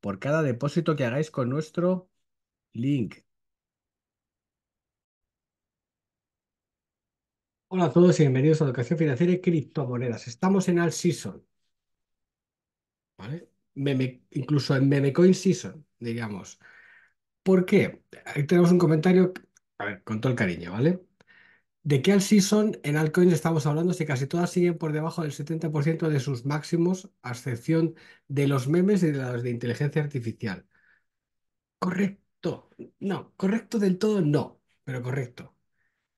por cada depósito que hagáis con nuestro link. Hola a todos y bienvenidos a Educación Financiera y Criptomonedas. Estamos en All Season. ¿Vale? incluso en Memecoin Season, digamos. ¿Por qué? Ahí tenemos un comentario, a ver, con todo el cariño, ¿vale? de qué al season en altcoins estamos hablando si casi todas siguen por debajo del 70% de sus máximos, a excepción de los memes y de las de inteligencia artificial. Correcto. No, correcto del todo no, pero correcto.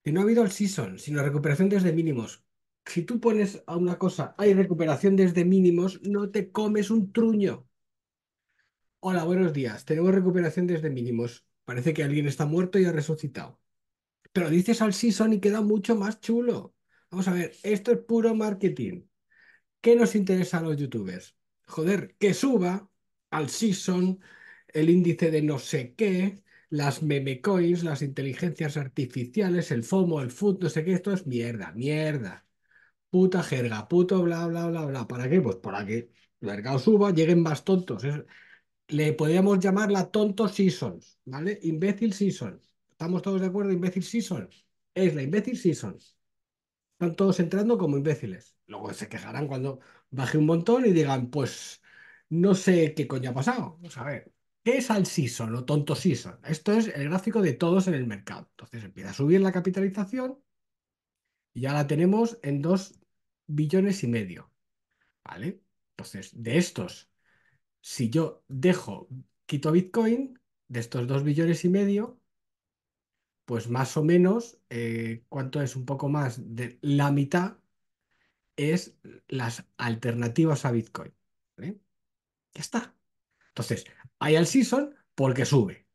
Que no ha habido al season, sino recuperación desde mínimos. Si tú pones a una cosa, hay recuperación desde mínimos, no te comes un truño. Hola, buenos días. Tenemos recuperación desde mínimos. Parece que alguien está muerto y ha resucitado. Pero dices al season y queda mucho más chulo. Vamos a ver, esto es puro marketing. ¿Qué nos interesa a los youtubers? Joder, que suba al season el índice de no sé qué, las memecoins, las inteligencias artificiales, el FOMO, el FUT, no sé qué, esto es mierda, mierda. Puta jerga, puto bla, bla, bla, bla. ¿Para qué? Pues para que el mercado suba, lleguen más tontos. Le podríamos llamar la tonto seasons, ¿vale? Imbécil seasons. ¿Estamos todos de acuerdo? Imbécil Season. Es la imbécil Season. Están todos entrando como imbéciles. Luego se quejarán cuando baje un montón y digan, pues no sé qué coño ha pasado. Vamos a ver. ¿Qué es al season o tonto season? Esto es el gráfico de todos en el mercado. Entonces empieza a subir la capitalización y ya la tenemos en 2 billones y medio. ¿Vale? Entonces, de estos, si yo dejo, quito Bitcoin, de estos 2 billones y medio, pues más o menos, eh, ¿cuánto es? Un poco más de la mitad es las alternativas a Bitcoin. Ya está. Entonces, hay al season porque sube.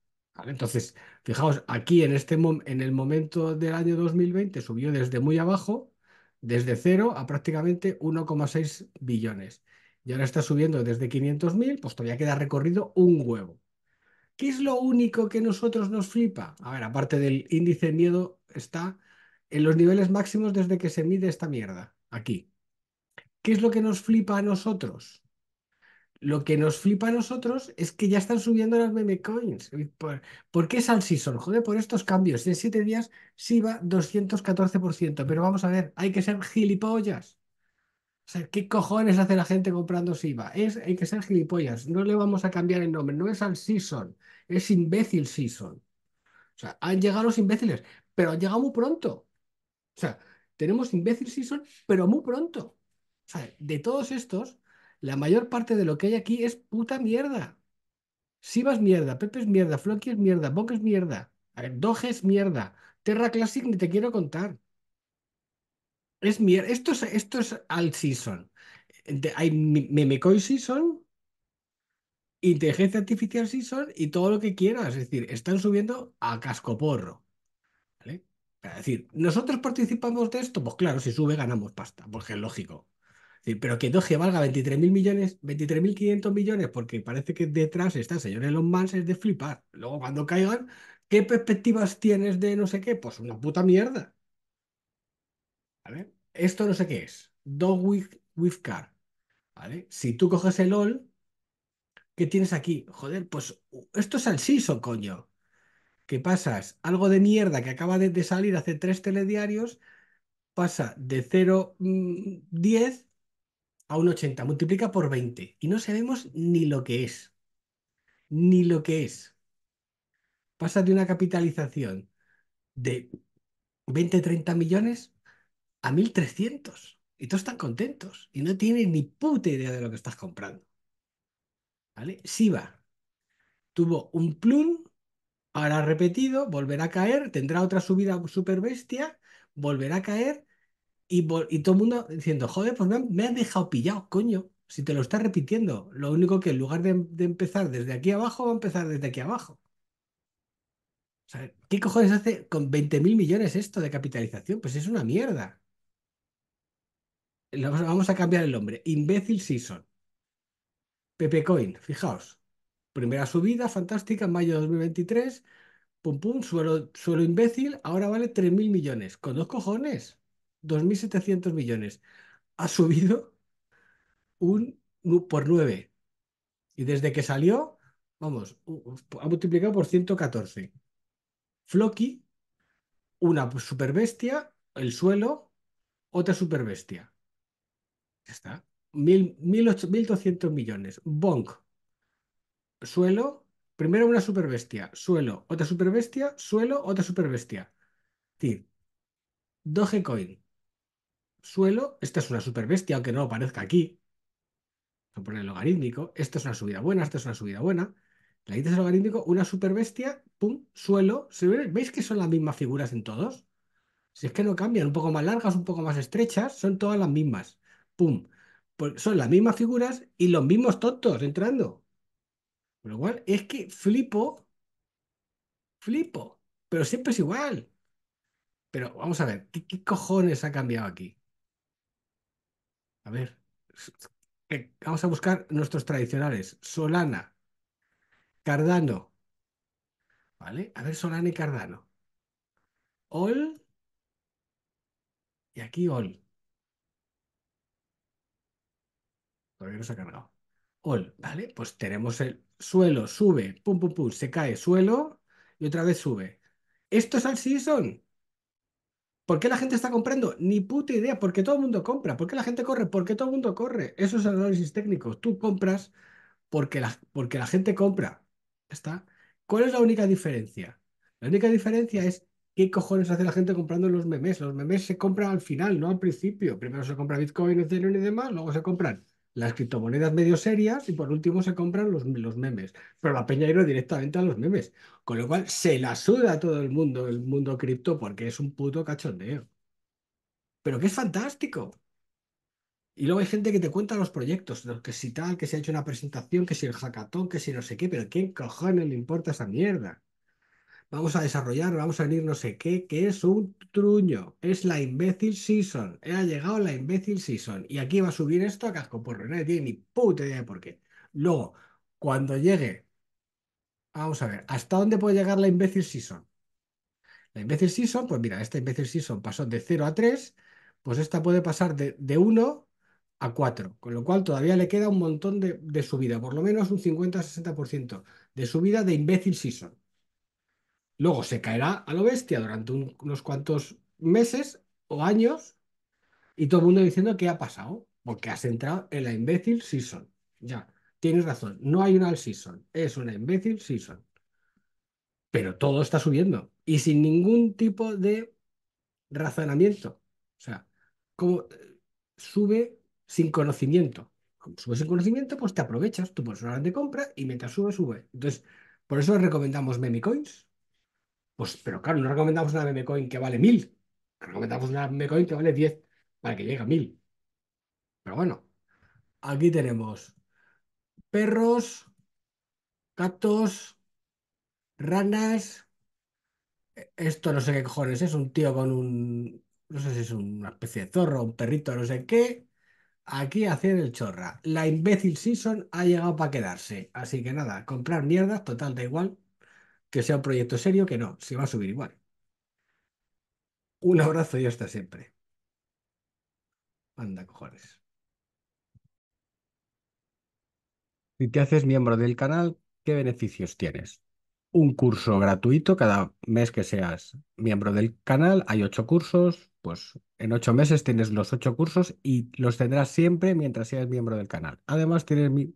Entonces, fijaos, aquí en, este en el momento del año 2020 subió desde muy abajo, desde cero a prácticamente 1,6 billones. Y ahora está subiendo desde 500.000, pues todavía queda recorrido un huevo. ¿Qué es lo único que nosotros nos flipa? A ver, aparte del índice de miedo, está en los niveles máximos desde que se mide esta mierda, aquí. ¿Qué es lo que nos flipa a nosotros? Lo que nos flipa a nosotros es que ya están subiendo las meme coins. ¿Por, qué qué si Season? Joder, por estos cambios. En siete días sí va 214%. Pero vamos a ver, hay que ser gilipollas. O sea, ¿qué cojones hace la gente comprando SIVA? Es, hay que ser gilipollas. No le vamos a cambiar el nombre. No es al Season. Es imbécil Season. O sea, han llegado los imbéciles, pero han llegado muy pronto. O sea, tenemos imbécil Season, pero muy pronto. O sea, de todos estos, la mayor parte de lo que hay aquí es puta mierda. SIVA es mierda, Pepe es mierda, Floki es mierda, Bok es mierda, Doge es mierda, Terra Classic ni te quiero contar. Es mier... esto, es, esto es alt season. hay mi- coin season, inteligencia artificial season y todo lo que quieras. Es decir, están subiendo a cascoporro. ¿vale? Es decir, ¿nosotros participamos de esto? Pues claro, si sube ganamos pasta, porque es lógico. pero que Doge valga 23.000 millones, 23.500 millones, porque parece que detrás está señores los Elon es de flipar. Luego cuando caigan, ¿qué perspectivas tienes de no sé qué? Pues una puta mierda. Esto no sé qué es. Dog with, car. ¿Vale? Si tú coges el all, ¿qué tienes aquí? Joder, pues esto es al siso, coño. ¿Qué pasas? Algo de mierda que acaba de, salir hace tres telediarios pasa de 0,10 mm, a un 80, multiplica por 20 y no sabemos ni lo que es. Ni lo que es. Pasa de una capitalización de 20, 30 millones a 1300 y todos están contentos y no tienen ni puta idea de lo que estás comprando. ¿Vale? Siva tuvo un plum, ahora repetido, volverá a caer, tendrá otra subida super bestia, volverá a caer y, todo el mundo diciendo, joder, pues me han, dejado pillado, coño, si te lo estás repitiendo. Lo único que en lugar de, empezar desde aquí abajo, va a empezar desde aquí abajo. ¿qué cojones hace con 20 mil millones esto de capitalización? Pues es una mierda vamos a cambiar el nombre. Imbécil Season. Pepe Coin, fijaos. Primera subida, fantástica, en mayo de 2023. Pum, pum, suelo, suelo imbécil, ahora vale 3.000 millones. Con dos cojones. 2.700 millones. Ha subido un por 9. Y desde que salió, vamos, ha multiplicado por 114. Floki, una super bestia, el suelo, otra superbestia. bestia. Ya está. 1.200 millones. Bonk. Suelo. Primero una superbestia. Suelo. Otra superbestia. Suelo. Otra superbestia. TIR. Dogecoin. Suelo. Esta es una superbestia, aunque no aparezca aquí. Vamos a el logarítmico. Esta es una subida buena. Esta es una subida buena. La índice logarítmico. Una superbestia. Pum. Suelo. ¿Veis que son las mismas figuras en todos? Si es que no cambian. Un poco más largas, un poco más estrechas. Son todas las mismas pum. Pues son las mismas figuras y los mismos tontos entrando. lo cual, es que flipo, flipo, pero siempre es igual. Pero vamos a ver, ¿qué, cojones ha cambiado aquí? A ver, vamos a buscar nuestros tradicionales. Solana, Cardano, ¿vale? A ver, Solana y Cardano. All, y aquí All. ¿vale? Pues tenemos el suelo, sube, pum, pum, pum, se cae, suelo y otra vez sube. Esto es al season. ¿Por qué la gente está comprando? Ni puta idea, porque todo el mundo compra. ¿Por qué la gente corre? Porque todo el mundo corre. Eso es análisis técnico. Tú compras porque la, porque la gente compra. está. ¿Cuál es la única diferencia? La única diferencia es qué cojones hace la gente comprando los memes. Los memes se compran al final, no al principio. Primero se compra Bitcoin, Ethereum y demás, luego se compran las criptomonedas medio serias y por último se compran los, memes. Pero la peña irá directamente a los memes. Con lo cual se la suda a todo el mundo, el mundo cripto, porque es un puto cachondeo. Pero que es fantástico. Y luego hay gente que te cuenta los proyectos, que si tal, que se ha hecho una presentación, que si el hackathon, que si no sé qué, pero ¿quién cojones le importa esa mierda? vamos a desarrollar, vamos a venir no sé qué, que es un truño, es la imbécil season, ha llegado la imbécil season y aquí va a subir esto a casco porro, nadie tiene ni puta idea de por qué. Luego, cuando llegue, vamos a ver, ¿hasta dónde puede llegar la imbécil season? La imbécil season, pues mira, esta imbécil season pasó de 0 a 3, pues esta puede pasar de, 1 a 4, con lo cual todavía le queda un montón de, de subida, por lo menos un 50-60% de subida de imbécil season luego se caerá a lo bestia durante unos cuantos meses o años y todo el mundo diciendo qué ha pasado, porque has entrado en la imbécil season. Ya, tienes razón, no hay una season, es una imbécil season. Pero todo está subiendo y sin ningún tipo de razonamiento. O sea, como eh, sube sin conocimiento. Como sube sin conocimiento, pues te aprovechas, tú pones una gran de compra y mientras sube, sube. Entonces, por eso recomendamos Meme Coins, pues, pero claro, no recomendamos una memecoin que vale mil. recomendamos una memecoin que vale 10 para que llegue a 1000. Pero bueno, aquí tenemos perros, gatos, ranas. Esto no sé qué cojones es, un tío con un, no sé si es una especie de zorro, un perrito, no sé qué. Aquí hacen el chorra. La imbécil season ha llegado para quedarse. Así que nada, comprar mierdas, total, da igual que sea un proyecto serio, que no, se va a subir igual. Un abrazo y hasta siempre. Anda, cojones. Si te haces miembro del canal, ¿qué beneficios tienes? Un curso gratuito cada mes que seas miembro del canal. Hay ocho cursos, pues en ocho meses tienes los ocho cursos y los tendrás siempre mientras seas miembro del canal. Además, tienes mi